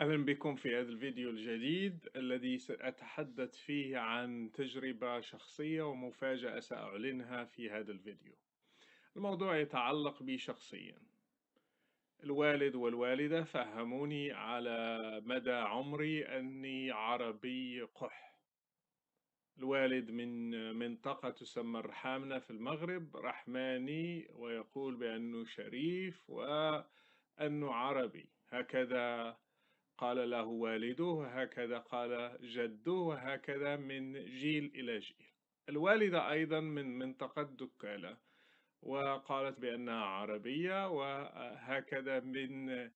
أهلا بكم في هذا الفيديو الجديد الذي سأتحدث فيه عن تجربة شخصية ومفاجأة سأعلنها في هذا الفيديو الموضوع يتعلق بي شخصيا الوالد والوالدة فهموني على مدى عمري أني عربي قح الوالد من منطقة تسمى الرحامنة في المغرب رحماني ويقول بأنه شريف وأنه عربي هكذا قال له والده وهكذا قال جده وهكذا من جيل إلى جيل الوالدة أيضا من منطقة دكالة وقالت بأنها عربية وهكذا من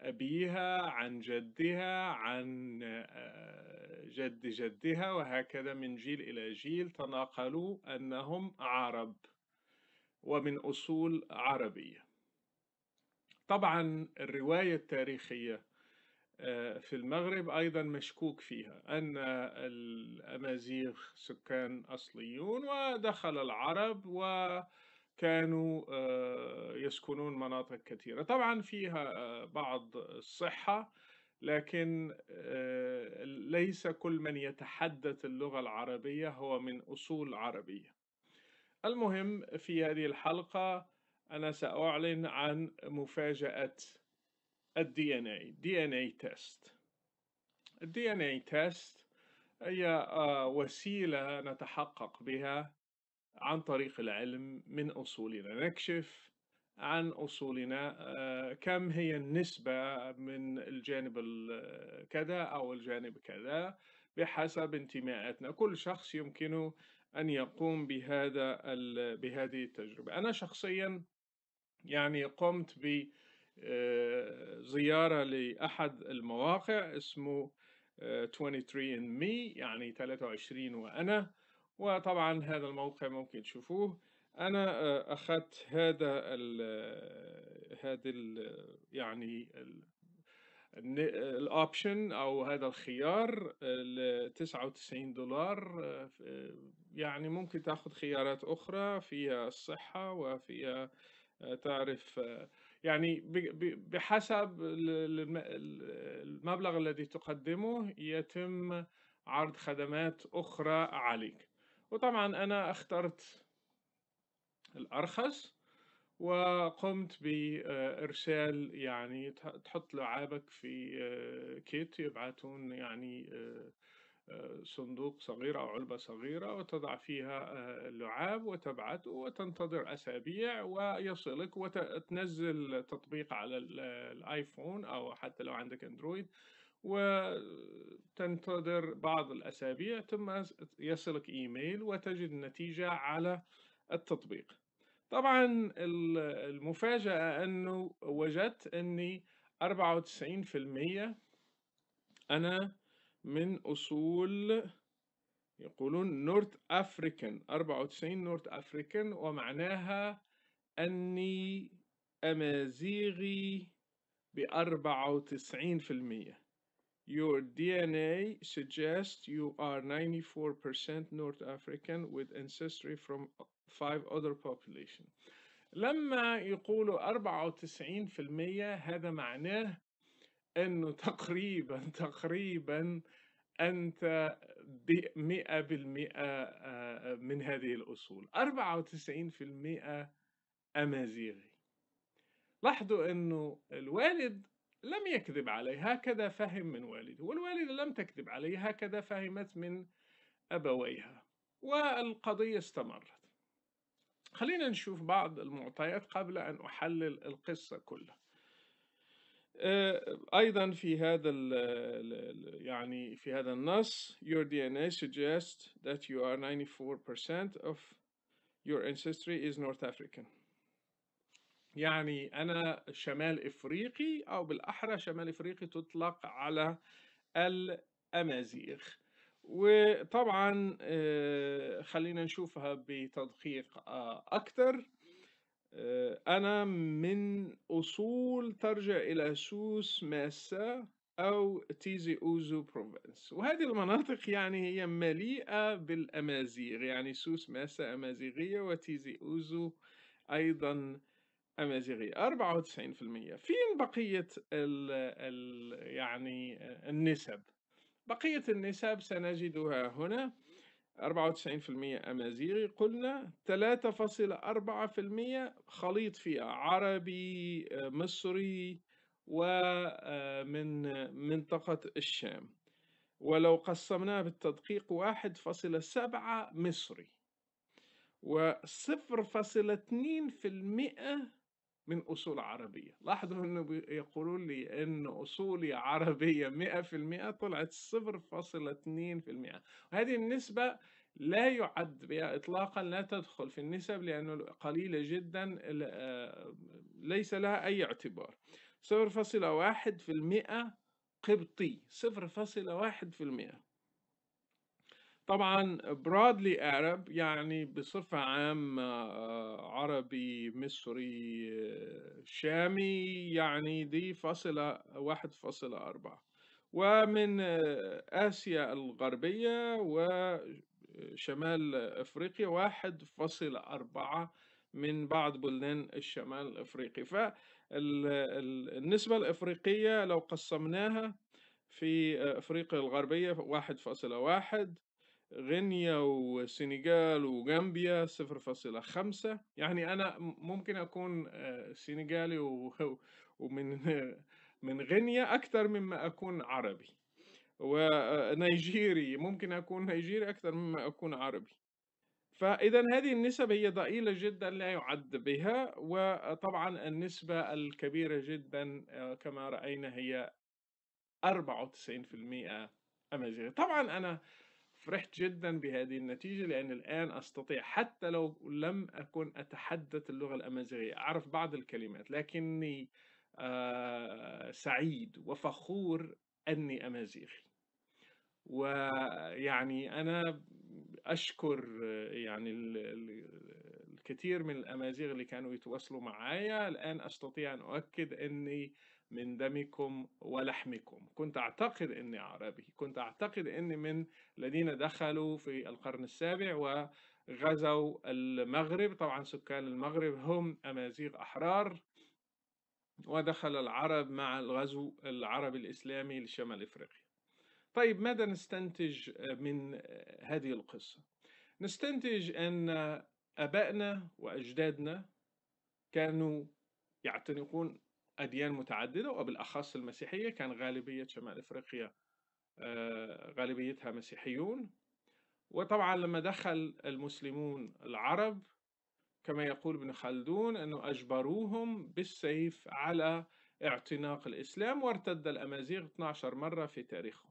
أبيها عن جدها عن آه، جد جدها وهكذا من جيل إلى جيل تناقلوا أنهم عرب ومن أصول عربية طبعا الرواية التاريخية آه، في المغرب أيضا مشكوك فيها أن الأمازيغ سكان أصليون ودخل العرب وكانوا آه، يسكنون مناطق كثيرة طبعا فيها آه، بعض الصحة لكن ليس كل من يتحدث اللغة العربية هو من أصول عربية المهم في هذه الحلقة أنا سأعلن عن مفاجأة الدي ان اي دي ان اي تيست الدي ان اي تيست هي آه، وسيله نتحقق بها عن طريق العلم من اصولنا نكشف عن اصولنا آه، كم هي النسبه من الجانب آه، كذا او الجانب كذا بحسب انتماءاتنا كل شخص يمكنه ان يقوم بهذا بهذه التجربه انا شخصيا يعني قمت ب آه، زيارة لأحد المواقع اسمه 23andMe آه، يعني 23 وأنا وطبعا هذا الموقع ممكن تشوفوه أنا آه، أخذت هذا الـ هذا الـ يعني الاوبشن او هذا الخيار ل 99 دولار يعني ممكن تاخذ خيارات اخرى فيها الصحه وفيها تعرف يعني بحسب المبلغ الذي تقدمه يتم عرض خدمات أخرى عليك وطبعا أنا اخترت الأرخص وقمت بإرسال يعني تحط لعابك في آه، كيت يبعثون يعني آه، آه، صندوق صغير أو علبة صغيرة وتضع فيها آه، اللعاب وتبعته وتنتظر أسابيع ويصلك وتنزل تطبيق على آه، الآيفون أو حتى لو عندك أندرويد وتنتظر بعض الأسابيع ثم يصلك إيميل وتجد النتيجة على التطبيق طبعا المفاجأة أنه وجدت أني 94% أنا من أصول يقولون نورث أفريكان 94 نورث أفريكان ومعناها أني أمازيغي ب 94% Your DNA suggests you are 94% North African with ancestry from five other population. لما يقولوا 94% هذا معناه انه تقريبا تقريبا انت مئة بالمئة آه، من هذه الاصول 94% امازيغي لاحظوا انه الوالد لم يكذب علي هكذا فهم من والده والوالدة لم تكذب علي هكذا فهمت من أبويها والقضية استمرت خلينا نشوف بعض المعطيات قبل أن أحلل القصة كلها آه، أيضا في هذا ال ال يعني في هذا النص your DNA suggests that you are 94% of your ancestry is North African يعني أنا شمال إفريقي أو بالأحرى شمال إفريقي تطلق على الأمازيغ وطبعا آه، خلينا نشوفها بتدقيق آه، اكثر آه، أنا من أصول ترجع إلى سوس ماسا أو تيزي أوزو بروفنس وهذه المناطق يعني هي مليئة بالأمازيغ يعني سوس ماسا أمازيغية وتيزي أوزو أيضا أمازيغية 94% فين بقية الـ الـ يعني النسب بقية النسب سنجدها هنا 94% أمازيغي قلنا 3.4% خليط فيها عربي آه، مصري ومن آه، منطقة الشام ولو قسمناه بالتدقيق 1.7 مصري و0.2% من أصول عربية لاحظوا أنه يقولوا لي أن أصولي عربية 100% طلعت 0.2% وهذه النسبة لا يعد بها إطلاقا لا تدخل في النسب لأنه قليلة جدا آه، ليس لها أي اعتبار 0.1% قبطي 0.1% طبعا برادلي ارب يعني بصفة عامة آه، عربي مصري آه، شامي يعني دي فاصلة واحد فاصلة أربعة ومن آه، آسيا الغربية وشمال أفريقيا واحد فاصلة أربعة من بعض بلدان الشمال الأفريقي فالنسبة الأفريقية لو قسمناها في أفريقيا الغربية واحد فاصلة واحد غينيا والسنغال وغامبيا 0.5 يعني أنا ممكن أكون آه، سنغالي ومن من غينيا أكثر مما أكون عربي ونيجيري آه، ممكن أكون نيجيري أكثر مما أكون عربي فإذا هذه النسب هي ضئيلة جدا لا يعد بها وطبعا النسبة الكبيرة جدا آه، كما رأينا هي 94% أمازيغي طبعا أنا فرحت جدا بهذه النتيجة لأن الآن أستطيع حتى لو لم أكن أتحدث اللغة الأمازيغية أعرف بعض الكلمات لكني آه، سعيد وفخور أني أمازيغي ويعني أنا أشكر يعني الكثير من الأمازيغ اللي كانوا يتواصلوا معايا الآن أستطيع أن أؤكد أني من دمكم ولحمكم كنت أعتقد أني عربي كنت أعتقد أني من الذين دخلوا في القرن السابع وغزوا المغرب طبعا سكان المغرب هم أمازيغ أحرار ودخل العرب مع الغزو العربي الإسلامي لشمال إفريقيا طيب ماذا نستنتج من هذه القصة؟ نستنتج أن أبائنا وأجدادنا كانوا يعتنقون أديان متعددة وبالأخص المسيحية كان غالبية شمال إفريقيا آه، غالبيتها مسيحيون وطبعا لما دخل المسلمون العرب كما يقول ابن خلدون أنه أجبروهم بالسيف على اعتناق الإسلام وارتد الأمازيغ 12 مرة في تاريخهم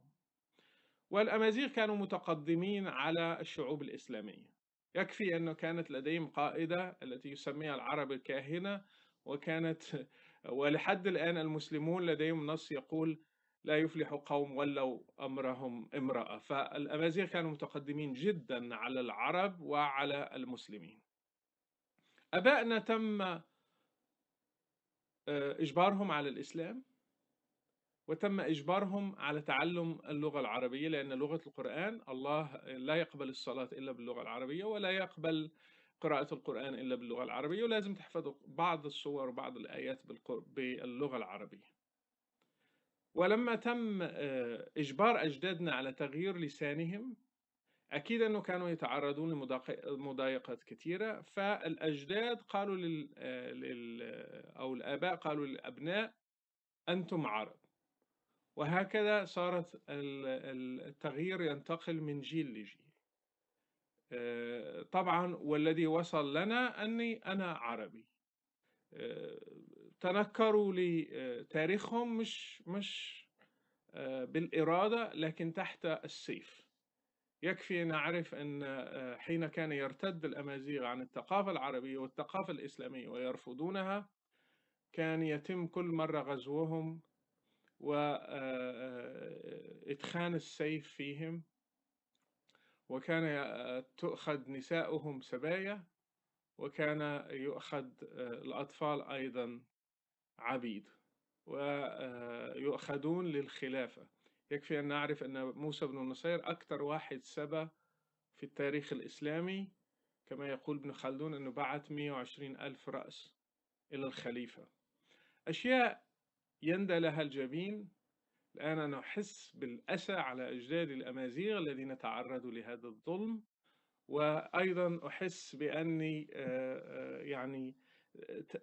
والأمازيغ كانوا متقدمين على الشعوب الإسلامية يكفي أنه كانت لديهم قائدة التي يسميها العرب الكاهنة وكانت ولحد الآن المسلمون لديهم نص يقول لا يفلح قوم ولوا أمرهم امرأة فالأمازيغ كانوا متقدمين جدا على العرب وعلى المسلمين أبائنا تم آه، إجبارهم على الإسلام وتم إجبارهم على تعلم اللغة العربية لأن لغة القرآن الله لا يقبل الصلاة إلا باللغة العربية ولا يقبل قراءة القرآن إلا باللغة العربية ولازم تحفظوا بعض السور وبعض الآيات باللغة العربية ولما تم آه، إجبار أجدادنا على تغيير لسانهم أكيد أنه كانوا يتعرضون لمضايقات كثيرة فالأجداد قالوا لل... آه، لل... آه، أو الآباء قالوا للأبناء أنتم عرب وهكذا صارت التغيير ينتقل من جيل لجيل آه، طبعا والذي وصل لنا أني أنا عربي آه، تنكروا لي آه، تاريخهم مش مش بالإرادة لكن تحت السيف يكفي نعرف أن حين كان يرتد الأمازيغ عن الثقافة العربية والثقافة الإسلامية ويرفضونها كان يتم كل مرة غزوهم وإدخان السيف فيهم وكان تؤخذ نساؤهم سبايا وكان يؤخذ الأطفال أيضا عبيد ويؤخذون للخلافة يكفي أن نعرف أن موسى بن نصير أكثر واحد سبى في التاريخ الإسلامي كما يقول ابن خلدون أنه بعث 120 ألف رأس إلى الخليفة أشياء يندى لها الجبين الآن نحس بالأسى على أجداد الأمازيغ الذين تعرضوا لهذا الظلم وأيضا أحس بأني آه، آه، يعني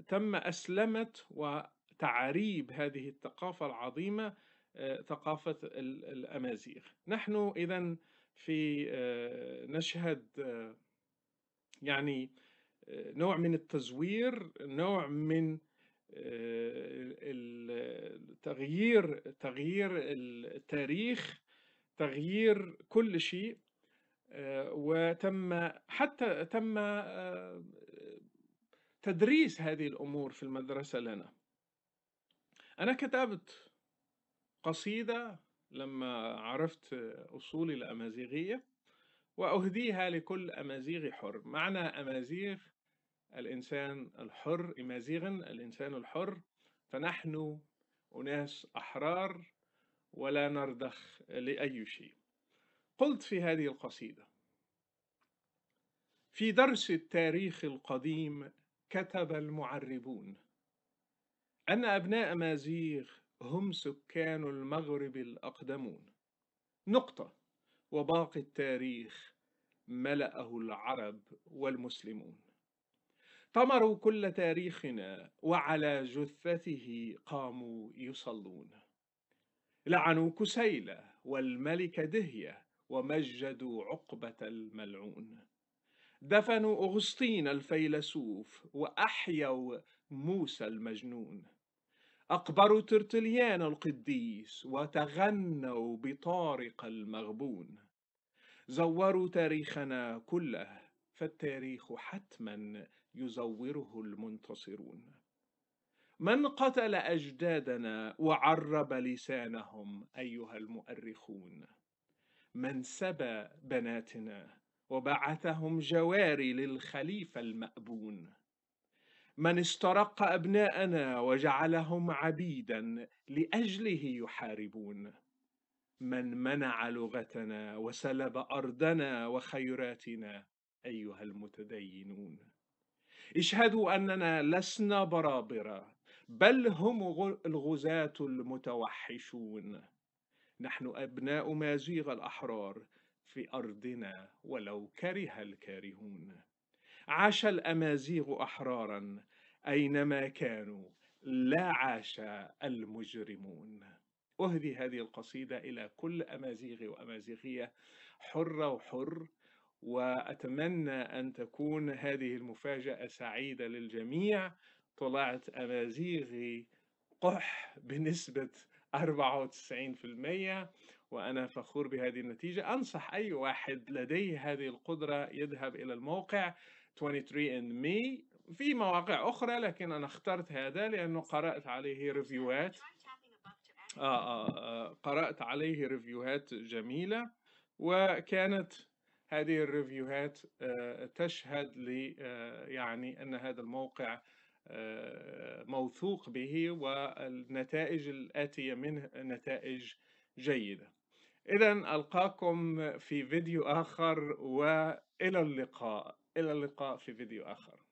تم أسلمة وتعريب هذه الثقافة العظيمة آه، ثقافة الأمازيغ نحن إذا في نشهد يعني نوع من التزوير نوع من آه، تغيير تغيير التاريخ تغيير كل شيء آه، وتم حتى تم آه، تدريس هذه الامور في المدرسه لنا انا كتبت قصيده لما عرفت اصولي الامازيغيه واهديها لكل امازيغي حر معنى امازيغ الإنسان الحر إمازيغا الإنسان الحر فنحن أناس أحرار ولا نردخ لأي شيء قلت في هذه القصيدة في درس التاريخ القديم كتب المعربون أن أبناء مازيغ هم سكان المغرب الأقدمون نقطة وباقي التاريخ ملأه العرب والمسلمون طمروا كل تاريخنا وعلى جثته قاموا يصلون لعنوا كسيلة والملك دهية ومجدوا عقبة الملعون دفنوا أغسطين الفيلسوف وأحيوا موسى المجنون أقبروا ترتليان القديس وتغنوا بطارق المغبون زوروا تاريخنا كله فالتاريخ حتما يزوره المنتصرون من قتل اجدادنا وعرب لسانهم ايها المؤرخون من سبى بناتنا وبعثهم جواري للخليفه المابون من استرق ابناءنا وجعلهم عبيدا لاجله يحاربون من منع لغتنا وسلب ارضنا وخيراتنا ايها المتدينون اشهدوا أننا لسنا برابرة بل هم الغزاة المتوحشون نحن أبناء مازيغ الأحرار في أرضنا ولو كره الكارهون عاش الأمازيغ أحرارا أينما كانوا لا عاش المجرمون أهدي هذه القصيدة إلى كل أمازيغي وأمازيغية حرة وحر وأتمنى أن تكون هذه المفاجأة سعيدة للجميع طلعت أمازيغي قح بنسبة 94% وأنا فخور بهذه النتيجة أنصح أي واحد لديه هذه القدرة يذهب إلى الموقع 23andMe في مواقع أخرى لكن أنا اخترت هذا لأنه قرأت عليه ريفيوهات آه آه آه قرأت عليه ريفيوهات جميلة وكانت هذه الريفيوهات آه، تشهد لي آه، يعني أن هذا الموقع آه، موثوق به والنتائج الآتية منه نتائج جيدة إذا ألقاكم في فيديو آخر وإلى اللقاء إلى اللقاء في فيديو آخر